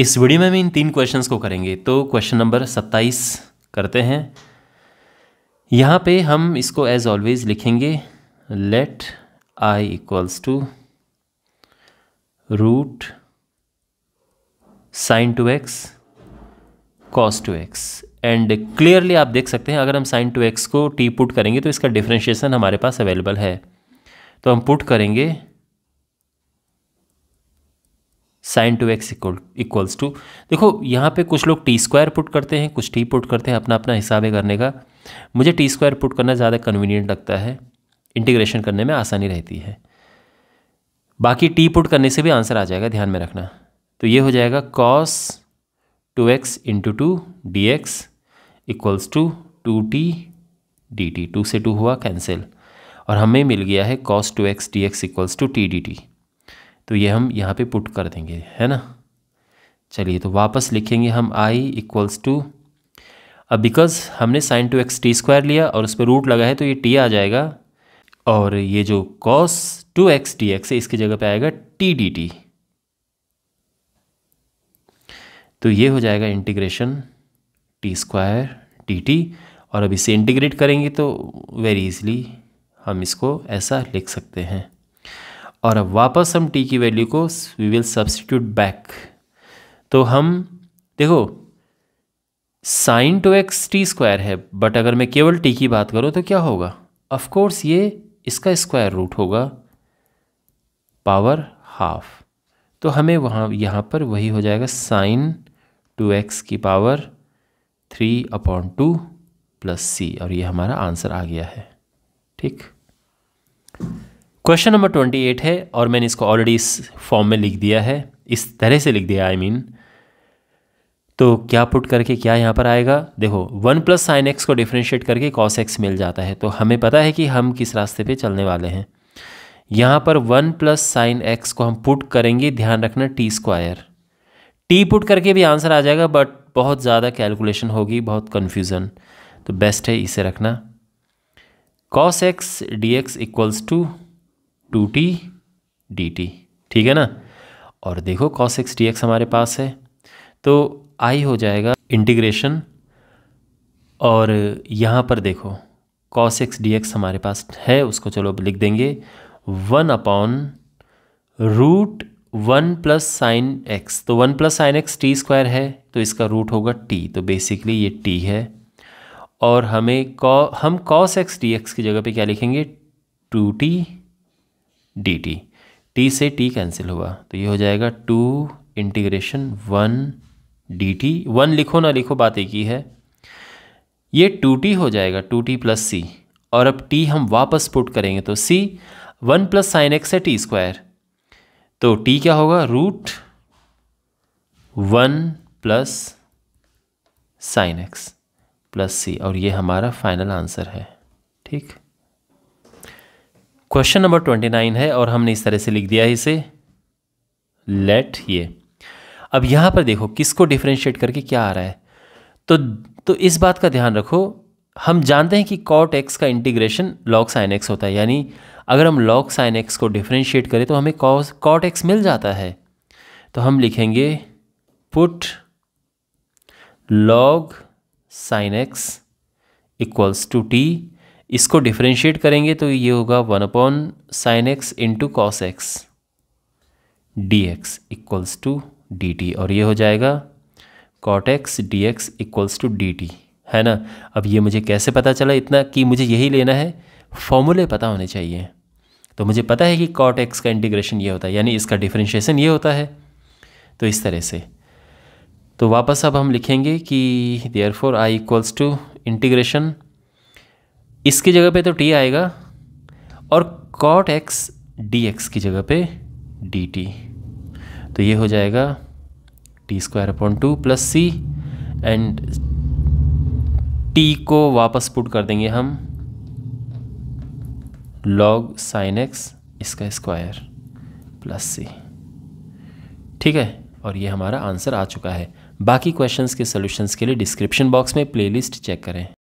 इस वीडियो में हम इन तीन क्वेश्चंस को करेंगे तो क्वेश्चन नंबर सत्ताईस करते हैं यहाँ पे हम इसको एज ऑलवेज लिखेंगे let I equals to root sine two x cos two x and clearly आप देख सकते हैं अगर हम साइन टू एक्स को टी पुट करेंगे तो इसका डिफ्रेंशिएशन हमारे पास अवेलेबल है तो हम पुट करेंगे sine two x equal equals to देखो यहाँ पे कुछ लोग टी स्क्वायर पुट करते हैं कुछ टी पुट करते हैं अपना अपना हिसाब है करने का मुझे टी स्क्वायर पुट करना ज़्यादा कन्वीनियंट लगता है इंटीग्रेशन करने में आसानी रहती है बाकी टी पुट करने से भी आंसर आ जाएगा ध्यान में रखना तो ये हो जाएगा cos two x into two d x equals to two t d t two से टू हुआ कैंसिल और हमें मिल गया है cos two x d x equals to t d t तो ये हम यहाँ पे पुट कर देंगे है ना चलिए तो वापस लिखेंगे हम आई इक्वल्स टू अब बिकॉज हमने sine two x t square लिया और उस पर रूट लगा है तो ये टी आ जाएगा और ये जो cos two x t x है इसकी जगह पे आएगा टी डी टी तो ये हो जाएगा integration t square d t और अब इसे इंटीग्रेट करेंगे तो वेरी इजली हम इसको ऐसा लिख सकते हैं और अब वापस हम टी की वैल्यू को वी विल सब्सटीट्यूट बैक तो हम देखो sine two x t square है बट अगर मैं केवल टी की बात करूँ तो क्या होगा ऑफकोर्स ये इसका स्क्वायर रूट होगा पावर हाफ तो हमें वहाँ यहाँ पर वही हो जाएगा साइन टू एक्स की power three upon two plus c और ये हमारा आंसर आ गया है ठीक क्वेश्चन नंबर ट्वेंटी एट है और मैंने इसको ऑलरेडी इस फॉर्म में लिख दिया है इस तरह से लिख दिया आई I मीन mean. तो क्या पुट करके क्या यहाँ पर आएगा देखो वन प्लस साइन एक्स को डिफ्रेंशिएट करके कॉस एक्स मिल जाता है तो हमें पता है कि हम किस रास्ते पे चलने वाले हैं यहाँ पर वन प्लस साइन एक्स को हम पुट करेंगे ध्यान रखना टी स्क्वायर टी पुट करके भी आंसर आ जाएगा बट बहुत ज़्यादा कैलकुलेशन होगी बहुत कन्फ्यूज़न तो बेस्ट है इसे रखना cos x d x equals to two t d t ठीक है ना और देखो कॉस एक्स डी एक्स हमारे पास है तो आई हो जाएगा इंटीग्रेशन और यहाँ पर देखो कॉस एक्स डी एक्स हमारे पास है उसको चलो लिख देंगे one upon root one plus sine x तो one plus sine x t square है तो इसका रूट होगा टी तो बेसिकली ये टी है और हमें कॉ हम कॉस एक्स डी एक्स की जगह पे क्या लिखेंगे two t d t t से टी कैंसिल हुआ तो ये हो जाएगा two integration one d t one लिखो ना लिखो बात एक ही है ये टू टी हो जाएगा टू टी प्लस सी और अब टी हम वापस पुट करेंगे तो see one plus sine x है टी स्क्वायर तो टी क्या होगा root one plus sine x plus c और ये हमारा फाइनल आंसर है ठीक क्वेश्चन नंबर ट्वेंटी नाइन है और हमने इस तरह से लिख दिया है इसे लेट ये अब यहां पर देखो किसको डिफ्रेंशिएट करके क्या आ रहा है तो तो इस बात का ध्यान रखो हम जानते हैं कि कॉट एक्स का इंटीग्रेशन लॉग साइन एक्स होता है यानी अगर हम लॉग साइन एक्स को डिफ्रेंशिएट करें तो हमें कॉस कॉट एक्स मिल जाता है तो हम लिखेंगे put log sine x equals to t इसको डिफ्रेंशिएट करेंगे तो ये होगा one upon sine x into cos x d x equals to d t और ये हो जाएगा cot x d x equals to d t है ना अब ये मुझे कैसे पता चला इतना कि मुझे यही लेना है फॉर्मूले पता होने चाहिए तो मुझे पता है कि कॉट एक्स का इंटीग्रेशन ये होता है यानी इसका डिफ्रेंशिएशन ये होता है तो इस तरह से तो वापस अब हम लिखेंगे कि therefore I equals to integration इसकी जगह पे तो टी आएगा और कॉट एक्स डी एक्स की जगह पे डी टी तो ये हो जाएगा t square upon two plus c and t को वापस पुट कर देंगे हम लॉग साइन एक्स इसका स्क्वायर प्लस सी ठीक है और ये हमारा आंसर आ चुका है बाकी क्वेश्चंस के सॉल्यूशंस के लिए डिस्क्रिप्शन बॉक्स में प्लेलिस्ट चेक करें